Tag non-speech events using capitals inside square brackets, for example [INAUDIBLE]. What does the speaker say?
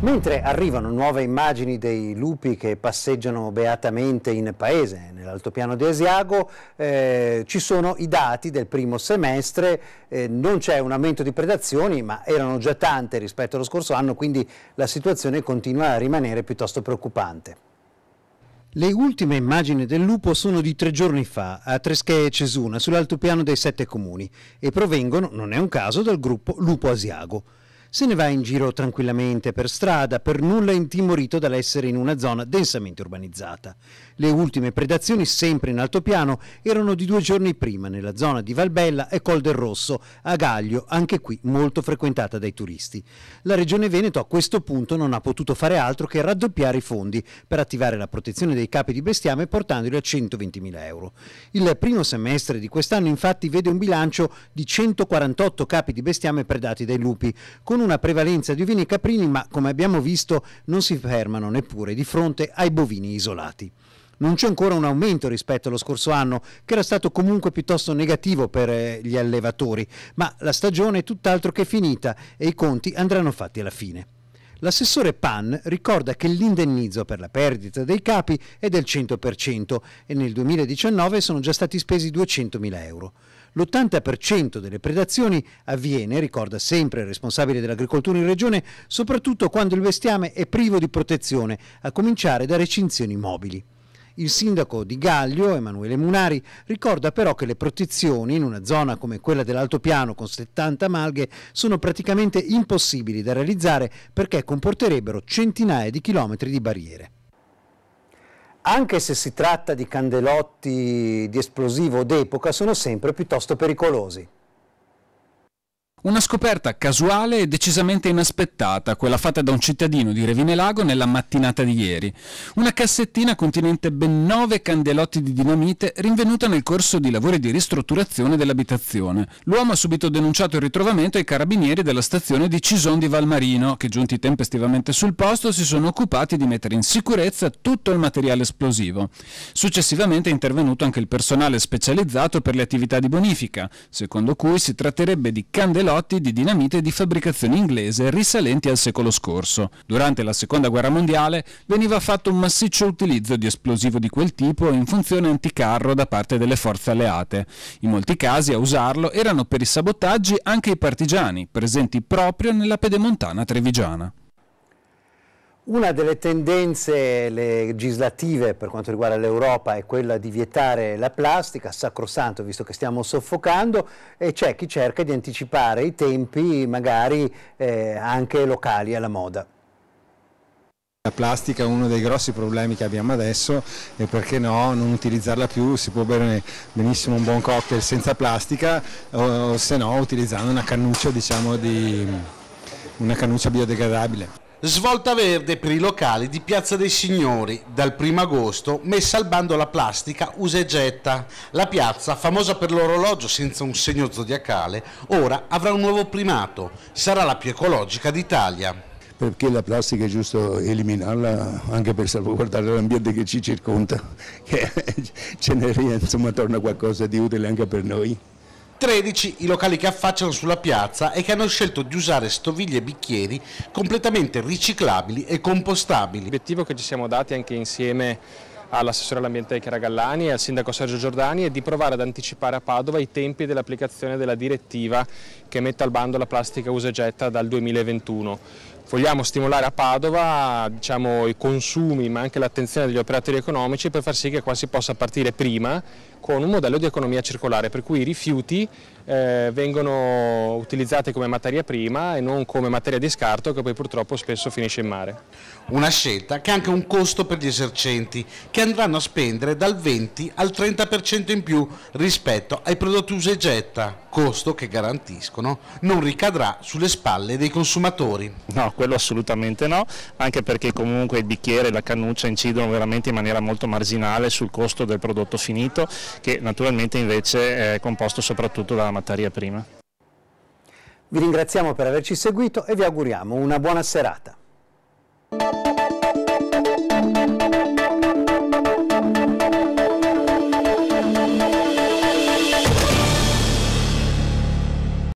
Mentre arrivano nuove immagini dei lupi che passeggiano beatamente in paese, nell'altopiano di Asiago, eh, ci sono i dati del primo semestre, eh, non c'è un aumento di predazioni, ma erano già tante rispetto allo scorso anno, quindi la situazione continua a rimanere piuttosto preoccupante. Le ultime immagini del lupo sono di tre giorni fa, a Tresche e Cesuna, sull'altopiano dei Sette Comuni, e provengono, non è un caso, dal gruppo Lupo Asiago se ne va in giro tranquillamente per strada, per nulla intimorito dall'essere in una zona densamente urbanizzata. Le ultime predazioni, sempre in altopiano, erano di due giorni prima nella zona di Valbella e Col del Rosso, a Gaglio, anche qui molto frequentata dai turisti. La Regione Veneto a questo punto non ha potuto fare altro che raddoppiare i fondi per attivare la protezione dei capi di bestiame portandoli a 120.000 euro. Il primo semestre di quest'anno infatti vede un bilancio di 148 capi di bestiame predati dai lupi, con con una prevalenza di ovini e caprini, ma come abbiamo visto non si fermano neppure di fronte ai bovini isolati. Non c'è ancora un aumento rispetto allo scorso anno, che era stato comunque piuttosto negativo per eh, gli allevatori, ma la stagione è tutt'altro che finita e i conti andranno fatti alla fine. L'assessore Pan ricorda che l'indennizzo per la perdita dei capi è del 100% e nel 2019 sono già stati spesi 200.000 euro. L'80% delle predazioni avviene, ricorda sempre il responsabile dell'agricoltura in regione, soprattutto quando il bestiame è privo di protezione, a cominciare da recinzioni mobili. Il sindaco di Gaglio, Emanuele Munari, ricorda però che le protezioni in una zona come quella dell'Altopiano con 70 malghe sono praticamente impossibili da realizzare perché comporterebbero centinaia di chilometri di barriere anche se si tratta di candelotti di esplosivo d'epoca, sono sempre piuttosto pericolosi. Una scoperta casuale e decisamente inaspettata, quella fatta da un cittadino di Revinelago nella mattinata di ieri. Una cassettina contenente ben 9 candelotti di dinamite rinvenuta nel corso di lavori di ristrutturazione dell'abitazione. L'uomo ha subito denunciato il ritrovamento ai carabinieri della stazione di Cison di Valmarino, che giunti tempestivamente sul posto si sono occupati di mettere in sicurezza tutto il materiale esplosivo. Successivamente è intervenuto anche il personale specializzato per le attività di bonifica, secondo cui si tratterebbe di candelotti barcotti di dinamite di fabbricazione inglese risalenti al secolo scorso. Durante la seconda guerra mondiale veniva fatto un massiccio utilizzo di esplosivo di quel tipo in funzione anticarro da parte delle forze alleate. In molti casi a usarlo erano per i sabotaggi anche i partigiani, presenti proprio nella pedemontana trevigiana. Una delle tendenze legislative per quanto riguarda l'Europa è quella di vietare la plastica, sacrosanto visto che stiamo soffocando, e c'è chi cerca di anticipare i tempi magari eh, anche locali alla moda. La plastica è uno dei grossi problemi che abbiamo adesso e perché no non utilizzarla più, si può bere benissimo un buon cocktail senza plastica o, o se no utilizzando una cannuccia, diciamo, di, una cannuccia biodegradabile. Svolta verde per i locali di Piazza dei Signori, dal 1 agosto messa al bando la plastica usa e getta. La piazza, famosa per l'orologio senza un segno zodiacale, ora avrà un nuovo primato, sarà la più ecologica d'Italia. Perché la plastica è giusto eliminarla anche per salvaguardare l'ambiente che ci circonda, [LAUGHS] che ce ne insomma torna qualcosa di utile anche per noi. 13 i locali che affacciano sulla piazza e che hanno scelto di usare stoviglie e bicchieri completamente riciclabili e compostabili. L'obiettivo che ci siamo dati anche insieme all'assessore all'ambiente Chiara Gallani e al sindaco Sergio Giordani e di provare ad anticipare a Padova i tempi dell'applicazione della direttiva che mette al bando la plastica usa e getta dal 2021 vogliamo stimolare a Padova diciamo, i consumi ma anche l'attenzione degli operatori economici per far sì che qua si possa partire prima con un modello di economia circolare per cui i rifiuti eh, vengono utilizzate come materia prima e non come materia di scarto che poi purtroppo spesso finisce in mare. Una scelta che ha anche un costo per gli esercenti che andranno a spendere dal 20 al 30% in più rispetto ai prodotti usa e getta costo che garantiscono non ricadrà sulle spalle dei consumatori. No, quello assolutamente no, anche perché comunque il bicchiere e la cannuccia incidono veramente in maniera molto marginale sul costo del prodotto finito che naturalmente invece è composto soprattutto dalla materia prima. Vi ringraziamo per averci seguito e vi auguriamo una buona serata.